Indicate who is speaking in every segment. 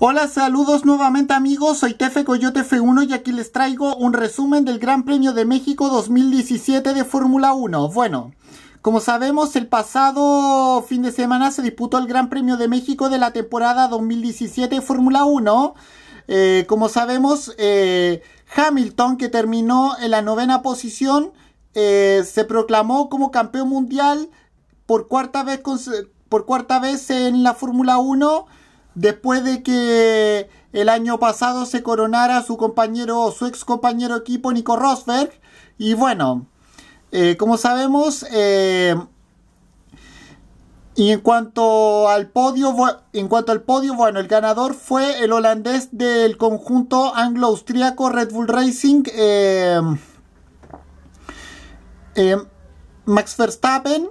Speaker 1: Hola, saludos nuevamente amigos, soy Tefe Coyote F1 y aquí les traigo un resumen del Gran Premio de México 2017 de Fórmula 1. Bueno, como sabemos, el pasado fin de semana se disputó el Gran Premio de México de la temporada 2017 de Fórmula 1. Eh, como sabemos, eh, Hamilton, que terminó en la novena posición, eh, se proclamó como campeón mundial por cuarta vez, por cuarta vez en la Fórmula 1 después de que el año pasado se coronara su compañero, o su ex compañero equipo Nico Rosberg. Y bueno, eh, como sabemos, eh, y en cuanto al podio, en cuanto al podio, bueno, el ganador fue el holandés del conjunto anglo-austriaco Red Bull Racing, eh, Max Verstappen.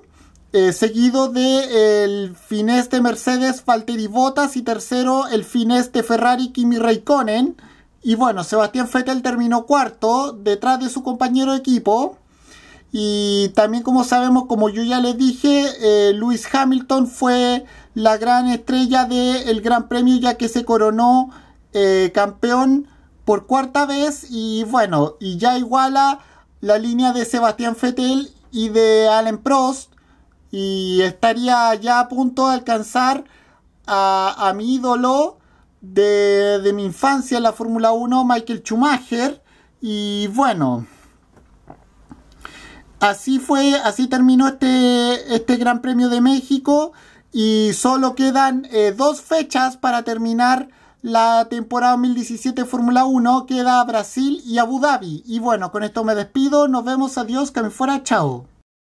Speaker 1: Este, seguido de el fineste Mercedes, Falteri Bottas. Y tercero, el fineste Ferrari, Kimi Raikkonen. Y bueno, Sebastián Fettel terminó cuarto, detrás de su compañero de equipo. Y también como sabemos, como yo ya les dije, Luis eh, Lewis Hamilton fue la gran estrella del Gran Premio ya que se coronó eh, campeón por cuarta vez y bueno, y ya iguala la línea de Sebastián Fettel y de Alan Prost y estaría ya a punto de alcanzar a, mi ídolo de, mi infancia en la Fórmula 1, Michael Schumacher. Y bueno, así fue, así terminó este, este Gran Premio de México y solo quedan eh, dos fechas para terminar la temporada 2017 Fórmula 1 queda Brasil y Abu Dhabi. Y bueno, con esto me despido. Nos vemos. Adiós. Que me fuera. Chao.